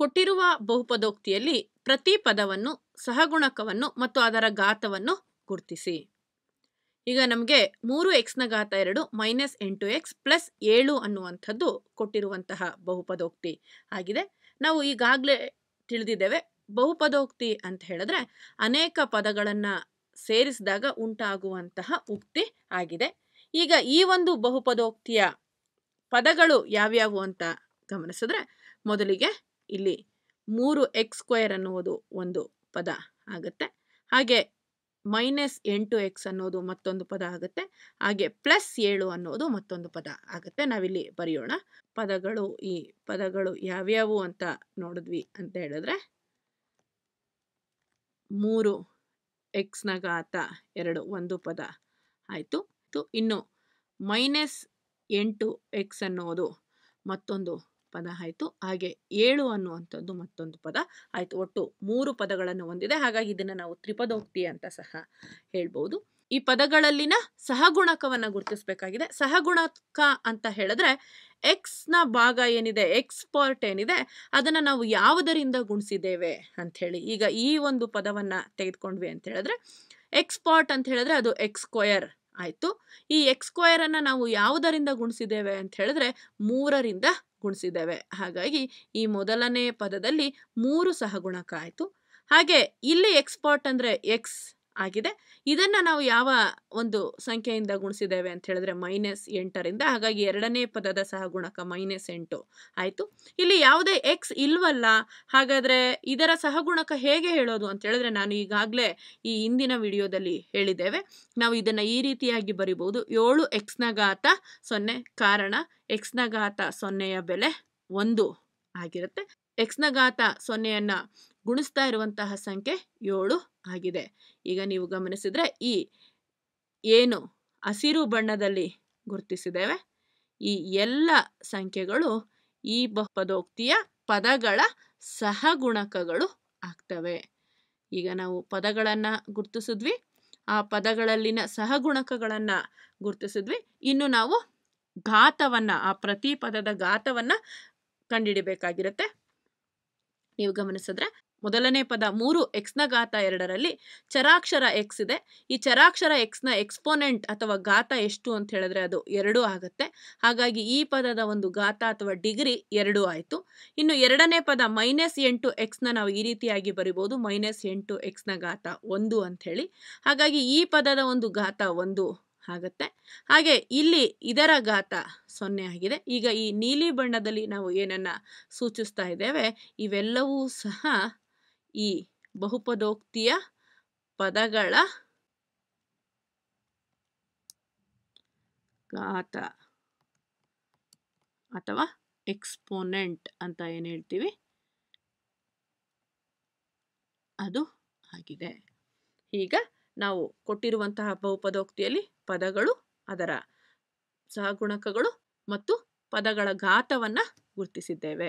ಕೊಟ್ಟಿರುವ ಬಹುಪದೋಕ್ತಿಯಲ್ಲಿ ಪ್ರತಿ ಪದವನ್ನು ಸಹಗುಣಕವನ್ನು ಮತ್ತು ಅದರ ಗಾತವನ್ನು ಗುರುತಿಸಿ ಈಗ ನಮಗೆ ಮೂರು ಎಕ್ಸ್ನ ಘಾತ ಎರಡು ಮೈನಸ್ ಎಂಟು ಎಕ್ಸ್ ಪ್ಲಸ್ ಏಳು ಅನ್ನುವಂಥದ್ದು ಕೊಟ್ಟಿರುವಂತಹ ಬಹುಪದೋಕ್ತಿ ಆಗಿದೆ ನಾವು ಈಗಾಗಲೇ ತಿಳಿದಿದ್ದೇವೆ ಬಹುಪದೋಕ್ತಿ ಅಂತ ಹೇಳಿದ್ರೆ ಅನೇಕ ಪದಗಳನ್ನು ಸೇರಿಸಿದಾಗ ಉಂಟಾಗುವಂತಹ ಉಕ್ತಿ ಆಗಿದೆ ಈಗ ಈ ಒಂದು ಬಹುಪದೋಕ್ತಿಯ ಪದಗಳು ಯಾವ್ಯಾವು ಅಂತ ಗಮನಿಸಿದ್ರೆ ಮೊದಲಿಗೆ ಇಲ್ಲಿ ಮೂರು ಎಕ್ಸ್ ಸ್ಕ್ವೇರ್ ಅನ್ನುವುದು ಒಂದು ಪದ ಆಗುತ್ತೆ ಹಾಗೆ ಮೈನಸ್ ಎಂಟು ಎಕ್ಸ್ ಅನ್ನೋದು ಮತ್ತೊಂದು ಪದ ಆಗುತ್ತೆ ಹಾಗೆ ಪ್ಲಸ್ ಏಳು ಅನ್ನೋದು ಮತ್ತೊಂದು ಪದ ಆಗುತ್ತೆ ನಾವಿಲ್ಲಿ ಬರೆಯೋಣ ಪದಗಳು ಈ ಪದಗಳು ಯಾವ್ಯಾವು ಅಂತ ನೋಡಿದ್ವಿ ಅಂತ ಹೇಳಿದ್ರೆ ಮೂರು ಎಕ್ಸ್ನ ಘಾತ ಎರಡು ಒಂದು ಪದ ಆಯಿತು ಇನ್ನು ಮೈನಸ್ ಎಂಟು ಎಕ್ಸ್ ಅನ್ನೋದು ಮತ್ತೊಂದು ಪದ ಆಯಿತು ಹಾಗೆ ಏಳು ಅನ್ನುವಂಥದ್ದು ಮತ್ತೊಂದು ಪದ ಆಯಿತು ಒಟ್ಟು ಮೂರು ಪದಗಳನ್ನು ಹೊಂದಿದೆ ಹಾಗಾಗಿ ಇದನ್ನು ನಾವು ತ್ರಿಪದೋಕ್ತಿ ಅಂತ ಸಹ ಹೇಳ್ಬೋದು ಈ ಪದಗಳಲ್ಲಿನ ಸಹಗುಣಕವನ್ನು ಗುರುತಿಸಬೇಕಾಗಿದೆ ಸಹಗುಣಕ ಅಂತ ಹೇಳಿದ್ರೆ ಎಕ್ಸ್ನ ಭಾಗ ಏನಿದೆ ಎಕ್ಸ್ಪರ್ಟ್ ಏನಿದೆ ಅದನ್ನು ನಾವು ಯಾವುದರಿಂದ ಗುಣಿಸಿದ್ದೇವೆ ಹೇಳಿ ಈಗ ಈ ಒಂದು ಪದವನ್ನು ತೆಗೆದುಕೊಂಡ್ವಿ ಅಂತ ಹೇಳಿದ್ರೆ ಪಾರ್ಟ್ ಅಂತ ಹೇಳಿದ್ರೆ ಅದು ಎಕ್ಸ್ ಸ್ಕ್ವಯರ್ ಆಯಿತು ಈ ಎಕ್ಸ್ ಸ್ಕ್ವಯರನ್ನು ನಾವು ಯಾವುದರಿಂದ ಗುಣಿಸಿದ್ದೇವೆ ಅಂತ ಹೇಳಿದ್ರೆ ಮೂರರಿಂದ ಗುಣಿಸಿದ್ದೇವೆ ಹಾಗಾಗಿ ಈ ಮೊದಲನೇ ಪದದಲ್ಲಿ ಮೂರು ಸಹಗುಣಕ ಆಯಿತು ಹಾಗೆ ಇಲ್ಲಿ ಎಕ್ಸ್ಪಾಟ್ ಅಂದರೆ ಎಕ್ಸ್ ಆಗಿದೆ ಇದನ್ನ ನಾವು ಯಾವ ಒಂದು ಸಂಖ್ಯೆಯಿಂದ ಗುಣಿಸಿದ್ದೇವೆ ಅಂತ ಹೇಳಿದ್ರೆ ಮೈನಸ್ ಎಂಟರಿಂದ ಹಾಗಾಗಿ ಎರಡನೇ ಪದದ ಸಹ ಗುಣಕ ಮೈನಸ್ ಎಂಟು ಆಯಿತು ಇಲ್ಲಿ ಯಾವುದೇ ಎಕ್ಸ್ ಇಲ್ವಲ್ಲ ಹಾಗಾದ್ರೆ ಇದರ ಸಹಗುಣಕ ಹೇಗೆ ಹೇಳೋದು ಅಂತ ಹೇಳಿದ್ರೆ ನಾನು ಈಗಾಗಲೇ ಈ ಹಿಂದಿನ ವಿಡಿಯೋದಲ್ಲಿ ಹೇಳಿದ್ದೇವೆ ನಾವು ಇದನ್ನ ಈ ರೀತಿಯಾಗಿ ಬರಿಬಹುದು ಏಳು ಎಕ್ಸ್ನ ಘಾತ ಸೊನ್ನೆ ಕಾರಣ ಎಕ್ಸ್ನ ಘಾತ ಸೊನ್ನೆಯ ಬೆಲೆ ಒಂದು ಆಗಿರುತ್ತೆ ಎಕ್ಸ್ನ ಘಾತ ಸೊನ್ನೆಯನ್ನ ಗುಣಿಸ್ತಾ ಇರುವಂತಹ ಸಂಖ್ಯೆ ಏಳು ಆಗಿದೆ ಈಗ ನೀವು ಗಮನಿಸಿದ್ರೆ ಈ ಏನು ಹಸಿರು ಬಣ್ಣದಲ್ಲಿ ಗುರುತಿಸಿದ್ದೇವೆ ಈ ಎಲ್ಲ ಸಂಖ್ಯೆಗಳು ಈ ಬಹುಪದೋಕ್ತಿಯ ಪದಗಳ ಸಹಗುಣಕಗಳು ಆಗ್ತವೆ ಈಗ ನಾವು ಪದಗಳನ್ನ ಗುರ್ತಿಸಿದ್ವಿ ಆ ಪದಗಳಲ್ಲಿನ ಸಹಗುಣಕಗಳನ್ನು ಗುರ್ತಿಸಿದ್ವಿ ಇನ್ನು ನಾವು ಘಾತವನ್ನ ಆ ಪ್ರತಿ ಪದದ ಘಾತವನ್ನ ಕಂಡುಹಿಡಿಬೇಕಾಗಿರುತ್ತೆ ನೀವು ಗಮನಿಸಿದ್ರೆ ಮೊದಲನೇ ಪದ ಮೂರು ಎಕ್ಸ್ನ ಗಾತ ಎರಡರಲ್ಲಿ ಚರಾಕ್ಷರ ಎಕ್ಸ್ ಇದೆ ಈ ಚರಾಕ್ಷರ ಎಕ್ಸ್ನ ಎಕ್ಸ್ಪೋನೆಂಟ್ ಅಥವಾ ಘಾತ ಎಷ್ಟು ಅಂತ ಹೇಳಿದ್ರೆ ಅದು ಎರಡು ಆಗುತ್ತೆ ಹಾಗಾಗಿ ಈ ಪದದ ಒಂದು ಘಾತ ಅಥವಾ ಡಿಗ್ರಿ ಎರಡು ಆಯಿತು ಇನ್ನು ಎರಡನೇ ಪದ ಮೈನಸ್ ಎಂಟು ಎಕ್ಸ್ನ ನಾವು ಈ ರೀತಿಯಾಗಿ ಬರಿಬೋದು ಮೈನಸ್ ಎಂಟು ಎಕ್ಸ್ನ ಗಾತ ಒಂದು ಅಂಥೇಳಿ ಹಾಗಾಗಿ ಈ ಪದದ ಒಂದು ಘಾತ ಒಂದು ಆಗುತ್ತೆ ಹಾಗೆ ಇಲ್ಲಿ ಇದರ ಘಾತ ಸೊನ್ನೆ ಆಗಿದೆ ಈಗ ಈ ನೀಲಿ ಬಣ್ಣದಲ್ಲಿ ನಾವು ಏನನ್ನ ಸೂಚಿಸ್ತಾ ಇದ್ದೇವೆ ಇವೆಲ್ಲವೂ ಸಹ ಈ ಬಹುಪದೋಕ್ತಿಯ ಪದಗಳ ಘಾತ ಅಥವಾ ಎಕ್ಸ್ಪೋನೆಂಟ್ ಅಂತ ಏನು ಹೇಳ್ತೀವಿ ಅದು ಆಗಿದೆ ಈಗ ನಾವು ಕೊಟ್ಟಿರುವಂತಹ ಬಹುಪದೋಕ್ತಿಯಲ್ಲಿ ಪದಗಳು ಅದರ ಸಹಗುಣಕಗಳು ಮತ್ತು ಪದಗಳ ಘಾತವನ್ನು ಗುರುತಿಸಿದ್ದೇವೆ